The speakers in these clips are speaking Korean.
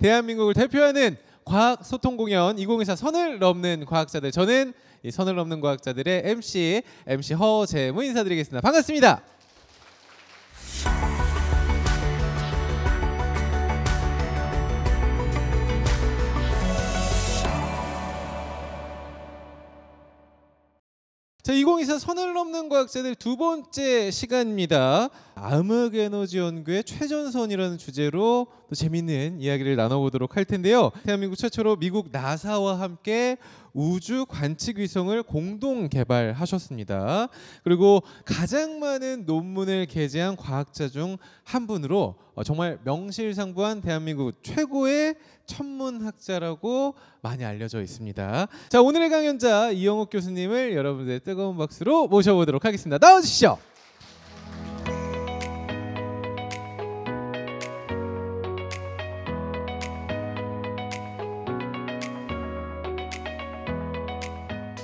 대한민국을 대표하는 과학 소통 공연 2024 선을 넘는 과학자들 저는 이 선을 넘는 과학자들의 MC MC 허재무 인사드리겠습니다. 반갑습니다. 자, 2024 선을 넘는 과학자들 두 번째 시간입니다. 암흑 에너지 연구의 최전선이라는 주제로 또 재밌는 이야기를 나눠보도록 할 텐데요. 대한민국 최초로 미국 나사와 함께 우주 관측 위성을 공동 개발하셨습니다. 그리고 가장 많은 논문을 게재한 과학자 중 한 분으로 어, 정말 명실상부한 대한민국 최고의 천문학자라고 많이 알려져 있습니다. 자 오늘의 강연자 이영욱 교수님을 여러분들의 뜨거운 박수로 모셔보도록 하겠습니다. 나와주시죠.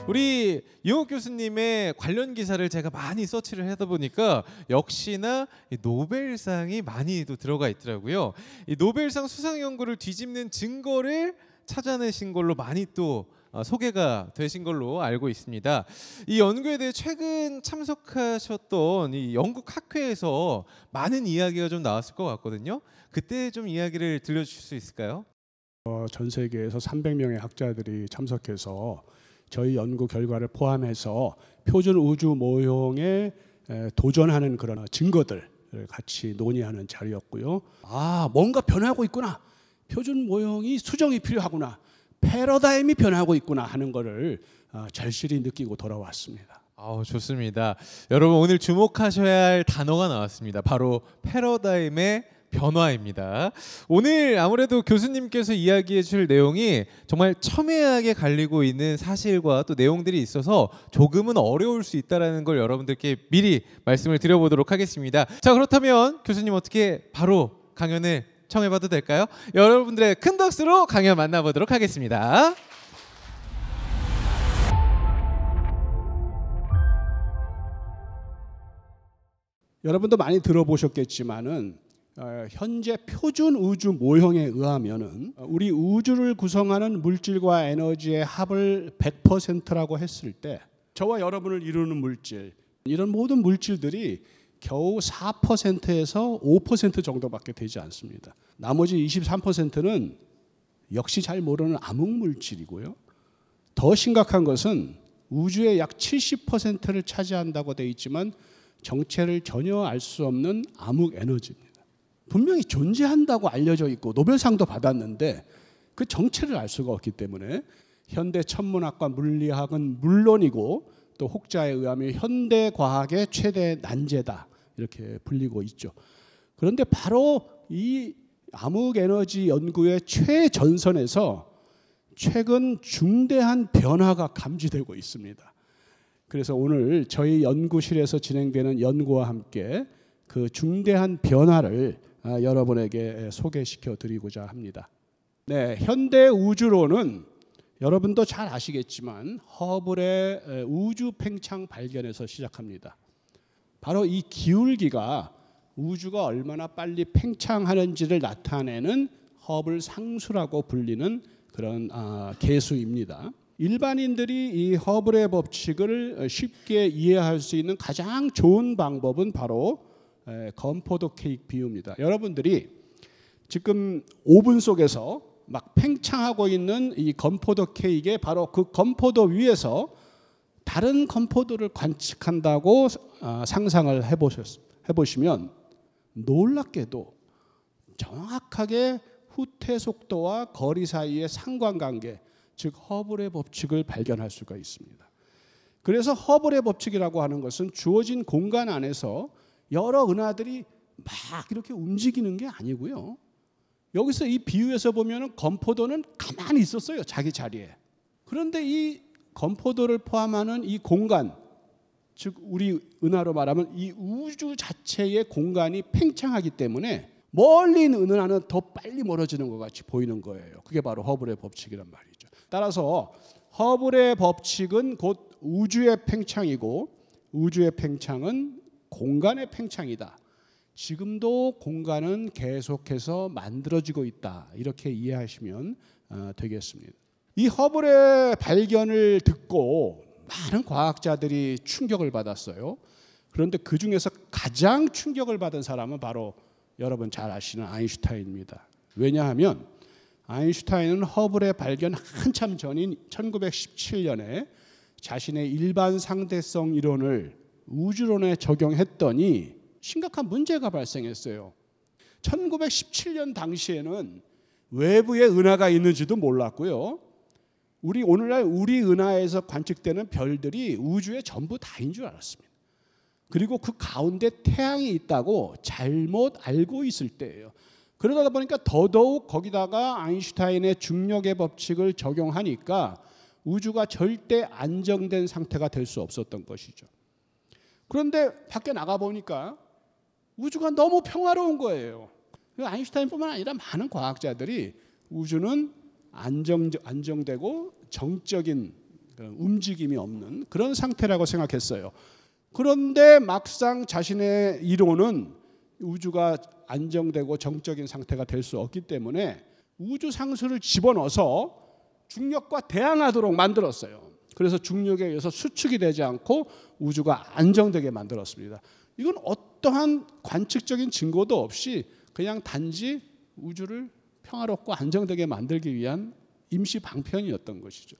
우리 유옥 교수님의 관련 기사를 제가 많이 서치를 하다 보니까 역시나 노벨상이 많이 도 들어가 있더라고요. 이 노벨상 수상 연구를 뒤집는 증거를 찾아내신 걸로 많이 또 어, 소개가 되신 걸로 알고 있습니다. 이 연구에 대해 최근 참석하셨던 이 영국 학회에서 많은 이야기가 좀 나왔을 것 같거든요. 그때 좀 이야기를 들려주실 수 있을까요? 어, 전 세계에서 300명의 학자들이 참석해서 저희 연구 결과를 포함해서 표준 우주 모형에 도전하는 그런 증거들 을 같이 논의하는 자리였고요. 아, 뭔가 변하고 있구나. 표준 모형이 수정이 필요하구나. 패러다임이 변하고 있구나 하는 것을 아, 절실히 느끼고 돌아왔습니다. 아우 좋습니다. 여러분 오늘 주목하셔야 할 단어가 나왔습니다. 바로 패러다임의 변화입니다. 오늘 아무래도 교수님께서 이야기해 줄 내용이 정말 첨예하게 갈리고 있는 사실과 또 내용들이 있어서 조금은 어려울 수 있다라는 걸 여러분들께 미리 말씀을 드려보도록 하겠습니다. 자, 그렇다면 교수님 어떻게 바로 강연을 청해 봐도 될까요? 여러분들의 큰 박수로 강연 만나보도록 하겠습니다. 여러분도 많이 들어보셨겠지만은 어, 현재 표준 우주 모형에 의하면 우리 우주를 구성하는 물질과 에너지의 합을 100%라고 했을 때 저와 여러분을 이루는 물질 이런 모든 물질들이 겨우 4%에서 5% 정도밖에 되지 않습니다. 나머지 23%는 역시 잘 모르는 암흑 물질이고요. 더 심각한 것은 우주의 약 70%를 차지한다고 되어 있지만 정체를 전혀 알 수 없는 암흑 에너지입니다. 분명히 존재한다고 알려져 있고 노벨상도 받았는데 그 정체를 알 수가 없기 때문에 현대 천문학과 물리학은 물론이고 또 혹자에 의하면 현대 과학의 최대 난제다 이렇게 불리고 있죠. 그런데 바로 이 암흑 에너지 연구의 최전선에서 최근 중대한 변화가 감지되고 있습니다. 그래서 오늘 저희 연구실에서 진행되는 연구와 함께 그 중대한 변화를 아, 여러분에게 예, 소개시켜 드리고자 합니다. 네, 현대 우주론은 여러분도 잘 아시겠지만 허블의 예, 우주 팽창 발견에서 시작합니다. 바로 이 기울기가 우주가 얼마나 빨리 팽창하는지를 나타내는 허블 상수라고 불리는 그런 아, 개수입니다. 일반인들이 이 허블의 법칙을 어, 쉽게 이해할 수 있는 가장 좋은 방법은 바로 건포도 예, 케이크 비유입니다. 여러분들이 지금 오븐 속에서 막 팽창하고 있는 이 건포도 케이크에 바로 그 건포도 위에서 다른 건포도를 관측한다고 아, 상상을 해보시면 놀랍게도 정확하게 후퇴 속도와 거리 사이의 상관관계, 즉 허블의 법칙을 발견할 수가 있습니다. 그래서 허블의 법칙이라고 하는 것은 주어진 공간 안에서 여러 은하들이 막 이렇게 움직이는 게 아니고요. 여기서 이 비유에서 보면 건포도는 가만히 있었어요. 자기 자리에. 그런데 이 건포도를 포함하는 이 공간 즉 우리 은하로 말하면 이 우주 자체의 공간이 팽창하기 때문에 멀리 있는 은하는 더 빨리 멀어지는 것 같이 보이는 거예요. 그게 바로 허블의 법칙이란 말이죠. 따라서 허블의 법칙은 곧 우주의 팽창이고 우주의 팽창은 공간의 팽창이다. 지금도 공간은 계속해서 만들어지고 있다. 이렇게 이해하시면 어, 되겠습니다. 이 허블의 발견을 듣고 많은 과학자들이 충격을 받았어요. 그런데 그 중에서 가장 충격을 받은 사람은 바로 여러분 잘 아시는 아인슈타인입니다. 왜냐하면 아인슈타인은 허블의 발견 한참 전인 1917년에 자신의 일반 상대성 이론을 우주론에 적용했더니 심각한 문제가 발생했어요. 1917년 당시에는 외부의 은하가 있는지도 몰랐고요. 우리 오늘날 우리 은하에서 관측되는 별들이 우주의 전부 다인 줄 알았습니다. 그리고 그 가운데 태양이 있다고 잘못 알고 있을 때예요. 그러다 보니까 더더욱 거기다가 아인슈타인의 중력의 법칙을 적용하니까 우주가 절대 안정된 상태가 될 수 없었던 것이죠. 그런데 밖에 나가 보니까 우주가 너무 평화로운 거예요. 그 아인슈타인뿐만 아니라 많은 과학자들이 우주는 안정 안정되고 정적인 움직임이 없는 그런 상태라고 생각했어요. 그런데 막상 자신의 이론은 우주가 안정되고 정적인 상태가 될 수 없기 때문에 우주 상수를 집어넣어서 중력과 대항하도록 만들었어요. 그래서 중력에 의해서 수축이 되지 않고 우주가 안정되게 만들었습니다. 이건 어떠한 관측적인 증거도 없이 그냥 단지 우주를 평화롭고 안정되게 만들기 위한 임시 방편이었던 것이죠.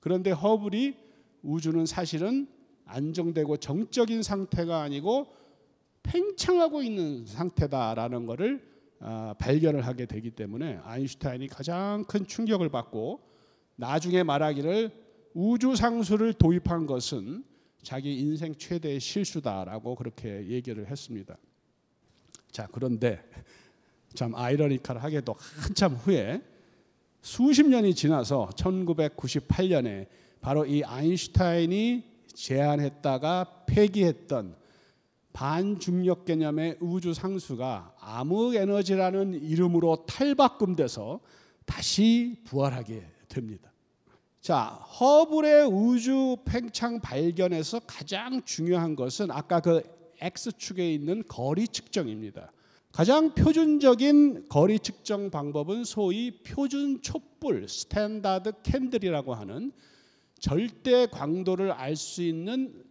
그런데 허블이 우주는 사실은 안정되고 정적인 상태가 아니고 팽창하고 있는 상태다라는 것을 아, 발견을 하게 되기 때문에 아인슈타인이 가장 큰 충격을 받고 나중에 말하기를 우주 상수를 도입한 것은 자기 인생 최대의 실수다라고 그렇게 얘기를 했습니다. 자, 그런데 참 아이러니컬하게도 한참 후에 수십 년이 지나서 1998년에 바로 이 아인슈타인이 제안했다가 폐기했던 반중력 개념의 우주 상수가 암흑 에너지라는 이름으로 탈바꿈돼서 다시 부활하게 됩니다. 자, 허블의 우주 팽창 발견에서 가장 중요한 것은 아까 그 X축에 있는 거리 측정입니다. 가장 표준적인 거리 측정 방법은 소위 표준 촛불, 스탠다드 캔들이라고 하는 절대 광도를 알 수 있는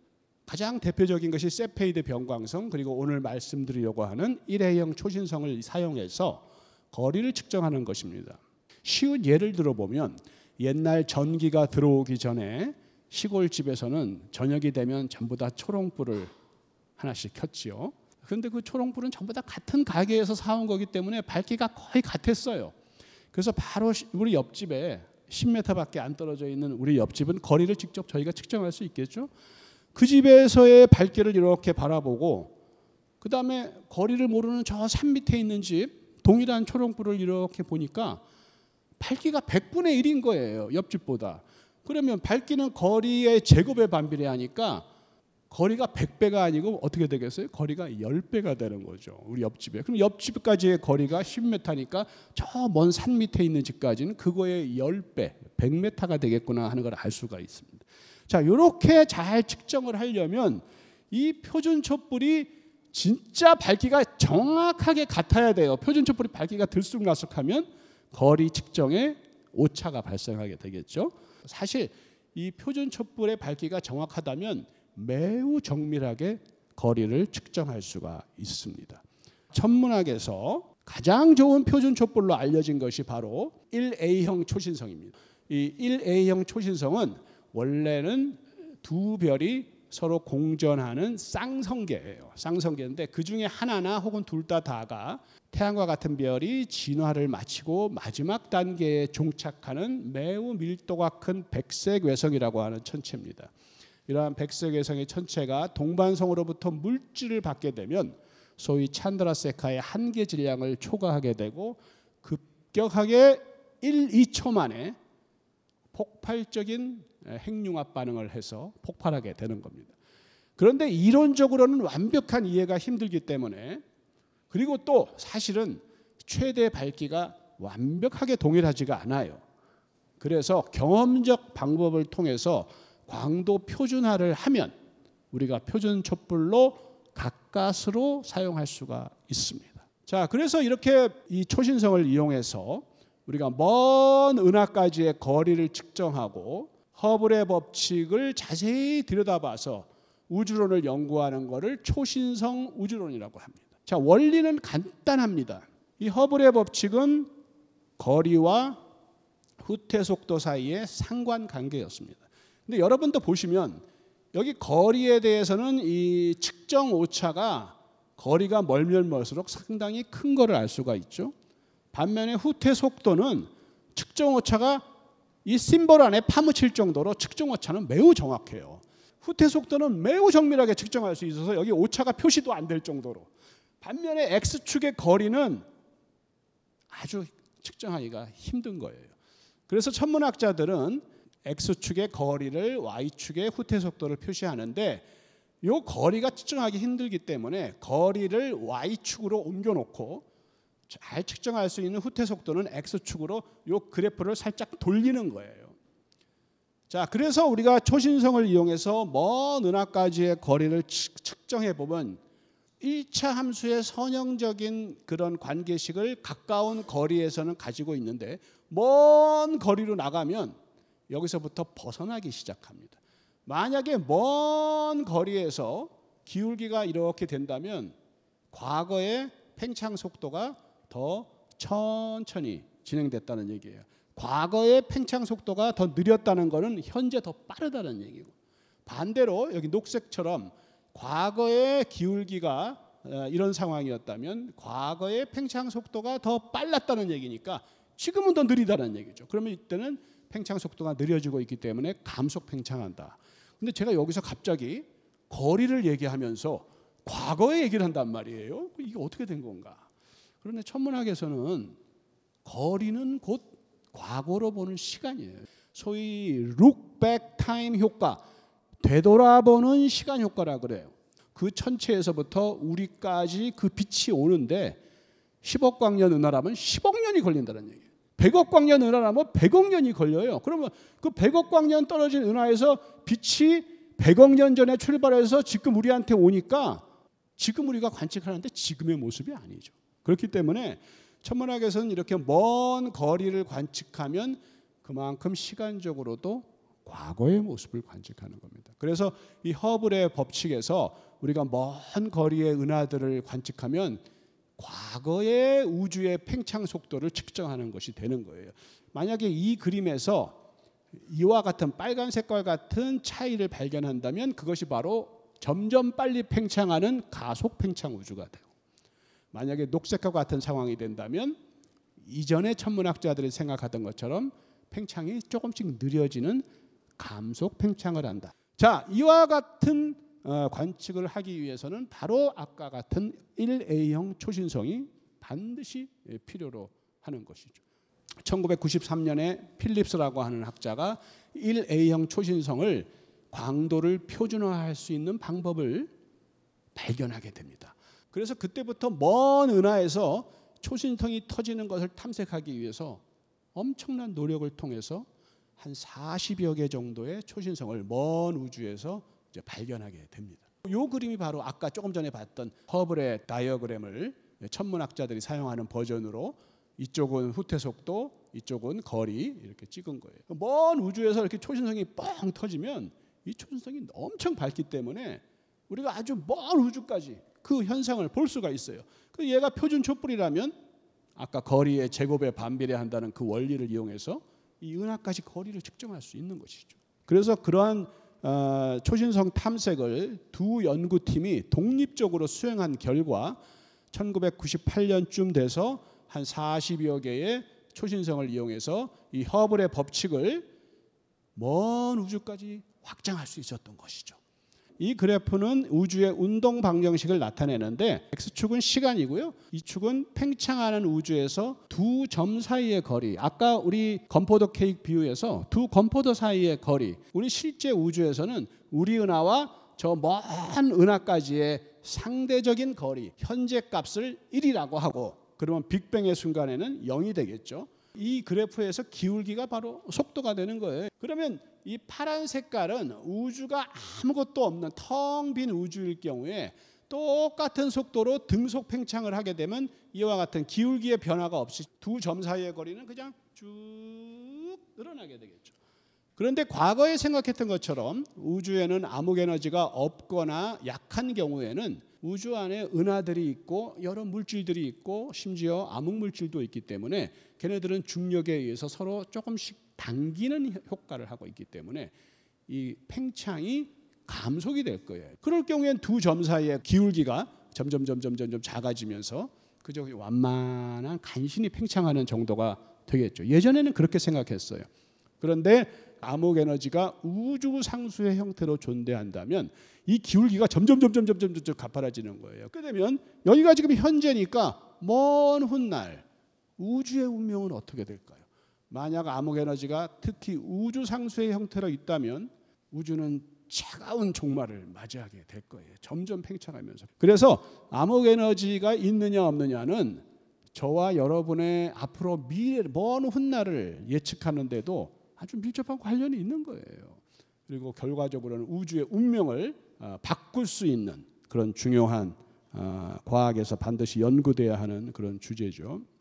가장 대표적인 것이 세페이드 변광성 그리고 오늘 말씀드리려고 하는 일회형 초신성을 사용해서 거리를 측정하는 것입니다. 쉬운 예를 들어보면 옛날 전기가 들어오기 전에 시골 집에서는 저녁이 되면 전부 다 초롱불을 하나씩 켰지요. 그런데 그 초롱불은 전부 다 같은 가게에서 사온 거기 때문에 밝기가 거의 같았어요. 그래서 바로 우리 옆집에 10m밖에 안 떨어져 있는 우리 옆집은 거리를 직접 저희가 측정할 수 있겠죠. 그 집에서의 밝기를 이렇게 바라보고 그 다음에 거리를 모르는 저 산 밑에 있는 집 동일한 초롱불을 이렇게 보니까 밝기가 100분의 1인 거예요. 옆집보다. 그러면 밝기는 거리의 제곱에 반비례하니까 거리가 100배가 아니고 어떻게 되겠어요? 거리가 10배가 되는 거죠. 우리 옆집에. 그럼 옆집까지의 거리가 10m니까 저 먼 산 밑에 있는 집까지는 그거의 10배, 100m가 되겠구나 하는 걸 알 수가 있습니다. 자, 이렇게 잘 측정을 하려면 이 표준 촛불이 진짜 밝기가 정확하게 같아야 돼요. 표준 촛불이 밝기가 들쑥날쑥하면 거리 측정에 오차가 발생하게 되겠죠. 사실 이 표준 촛불의 밝기가 정확하다면 매우 정밀하게 거리를 측정할 수가 있습니다. 천문학에서 가장 좋은 표준 촛불로 알려진 것이 바로 1A형 초신성입니다. 이 1A형 초신성은 원래는 두 별이 서로 공존하는 쌍성계예요. 쌍성계인데 그 중에 하나나 혹은 둘 다 다가 태양과 같은 별이 진화를 마치고 마지막 단계에 종착하는 매우 밀도가 큰 백색 외성이라고 하는 천체입니다. 이러한 백색 외성의 천체가 동반성으로부터 물질을 받게 되면 소위 찬드라세카의 한계 질량을 초과하게 되고 급격하게 1, 2초 만에 폭발적인 핵융합 반응을 해서 폭발하게 되는 겁니다. 그런데 이론적으로는 완벽한 이해가 힘들기 때문에 그리고 또 사실은 최대 밝기가 완벽하게 동일하지가 않아요. 그래서 경험적 방법을 통해서 광도 표준화를 하면 우리가 표준 촛불로 가까스로 사용할 수가 있습니다. 자, 그래서 이렇게 이 초신성을 이용해서 우리가 먼 은하까지의 거리를 측정하고 허블의 법칙을 자세히 들여다봐서 우주론을 연구하는 것을 초신성 우주론이라고 합니다. 자, 원리는 간단합니다. 이 허블의 법칙은 거리와 후퇴 속도 사이의 상관 관계였습니다. 근데 여러분도 보시면 여기 거리에 대해서는 이 측정 오차가 거리가 멀면 멀수록 상당히 큰 거를 알 수가 있죠. 반면에 후퇴 속도는 측정 오차가 이 심벌 안에 파묻힐 정도로 측정 오차는 매우 정확해요. 후퇴 속도는 매우 정밀하게 측정할 수 있어서 여기 오차가 표시도 안 될 정도로. 반면에 x축의 거리는 아주 측정하기가 힘든 거예요. 그래서 천문학자들은 x축의 거리를 y축의 후퇴 속도를 표시하는데 요 거리가 측정하기 힘들기 때문에 거리를 y축으로 옮겨 놓고 잘 측정할 수 있는 후퇴 속도는 x축으로 요 그래프를 살짝 돌리는 거예요. 자, 그래서 우리가 초신성을 이용해서 먼 은하까지의 거리를 측정해 보면 1차 함수의 선형적인 그런 관계식을 가까운 거리에서는 가지고 있는데 먼 거리로 나가면 여기서부터 벗어나기 시작합니다. 만약에 먼 거리에서 기울기가 이렇게 된다면 과거의 팽창 속도가 더 천천히 진행됐다는 얘기예요. 과거의 팽창 속도가 더 느렸다는 것은 현재 더 빠르다는 얘기고 반대로 여기 녹색처럼 과거의 기울기가 어, 이런 상황이었다면 과거의 팽창 속도가 더 빨랐다는 얘기니까 지금은 더 느리다는 얘기죠. 그러면 이때는 팽창 속도가 느려지고 있기 때문에 감속 팽창한다. 근데 제가 여기서 갑자기 거리를 얘기하면서 과거의 얘기를 한단 말이에요. 이게 어떻게 된 건가? 그런데 천문학에서는 거리는 곧 과거로 보는 시간이에요. 소위 look 효과, 되돌아보는 시간 효과라 그래요. 그 천체에서부터 우리까지 그 빛이 오는데 10억 광년 은하라면 10억 년이 걸린다는 얘기예요. 100억 광년 은하라면 100억 년이 걸려요. 그러면 그 100억 광년 떨어진 은하에서 빛이 100억 년 전에 출발해서 지금 우리한테 오니까 지금 우리가 관측하는데 지금의 모습이 아니죠. 그렇기 때문에 천문학에서는 이렇게 먼 거리를 관측하면 그만큼 시간적으로도 과거의 모습을 관측하는 겁니다. 그래서 이 허블의 법칙에서 우리가 먼 거리의 은하들을 관측하면 과거의 우주의 팽창 속도를 측정하는 것이 되는 거예요. 만약에 이 그림에서 이와 같은 빨간 색깔 같은 차이를 발견한다면 그것이 바로 점점 빨리 팽창하는 가속 팽창 우주가 돼요. 만약에 녹색과 같은 상황이 된다면 이전의 천문학자들이 생각하던 것처럼 팽창이 조금씩 느려지는 감속 팽창을 한다. 자, 이와 같은 어, 관측을 하기 위해서는 바로 아까 같은 1A형 초신성이 반드시 예, 필요로 하는 것이죠. 1993년에 필립스라고 하는 학자가 1A형 초신성을 광도를 표준화할 수 있는 방법을 발견하게 됩니다. 그래서 그때부터 먼 은하에서 초신성이 터지는 것을 탐색하기 위해서 엄청난 노력을 통해서 한 40여 개 정도의 초신성을 먼 우주에서 이제 발견하게 됩니다. 요 그림이 바로 아까 조금 전에 봤던 허블의 다이어그램을 천문학자들이 사용하는 버전으로 이쪽은 후퇴 속도, 이쪽은 거리 이렇게 찍은 거예요. 먼 우주에서 이렇게 초신성이 뻥 터지면 이 초신성이 엄청 밝기 때문에 우리가 아주 먼 우주까지 그 현상을 볼 수가 있어요. 그 얘가 표준 촛불이라면 아까 거리의 제곱에 반비례한다는 그 원리를 이용해서 이 은하까지 거리를 측정할 수 있는 것이죠. 그래서 그러한 어, 초신성 탐색을 두 연구팀이 독립적으로 수행한 결과 1998년쯤 돼서 한 40여 개의 초신성을 이용해서 이 허블의 법칙을 먼 우주까지 확장할 수 있었던 것이죠. 이 그래프는 우주의 운동 방정식을 나타내는데 x축은 시간이고요. 이축은 e 팽창하는 우주에서 두 점 사이의 거리. 아까 우리 건포도 케이크 비유에서 두 건포도 사이의 거리. 우리 실제 우주에서는 우리 은하와 저 먼 은하까지의 상대적인 거리, 현재 값을 1이라고 하고 그러면 빅뱅의 순간에는 0이 되겠죠. 이 그래프에서 기울기가 바로 속도가 되는 거예요. 그러면 이 파란 색깔은 우주가 아무것도 없는 텅 빈 우주일 경우에 똑같은 속도로 등속 팽창을 하게 되면 이와 같은 기울기의 변화가 없이 두 점 사이의 거리는 그냥 쭉 늘어나게 되겠죠. 그런데 과거에 생각했던 것처럼 우주에는 암흑 에너지가 없거나 약한 경우에는 우주 안에 은하들이 있고 여러 물질들이 있고 심지어 암흑 물질도 있기 때문에 걔네들은 중력에 의해서 서로 조금씩 당기는 효과를 하고 있기 때문에 이 팽창이 감속이 될 거예요. 그럴 경우엔 두점 사이의 기울기가 점점 점점 점점 작아지면서 그저 완만한 간신히 팽창하는 정도가 되겠죠. 예전에는 그렇게 생각했어요. 그런데 암흑 에너지가 우주 상수의 형태로 존재한다면 이 기울기가 점점 점점 점점 점점 가파라지는 거예요. 그러면 여기가 지금 현재니까 먼 훗날 우주의 운명은 어떻게 될까요? 만약 암흑 에너지가 특히 우주 상수의 형태로 있다면 우주는 차가운 종말을 맞이하게 될 거예요. 점점 팽창하면서. 그래서 암흑 에너지가 있느냐 없느냐는 저와 여러분의 앞으로 미래 먼 훗날을 예측하는데도 아주 밀접한 관련이 있는 거예요. 그리고 결과적으로는 우주의 운명을 어, 바꿀 수 있는 그런 중요한 어, 과학에서 반드시 연구돼야 하는 그런 주제죠.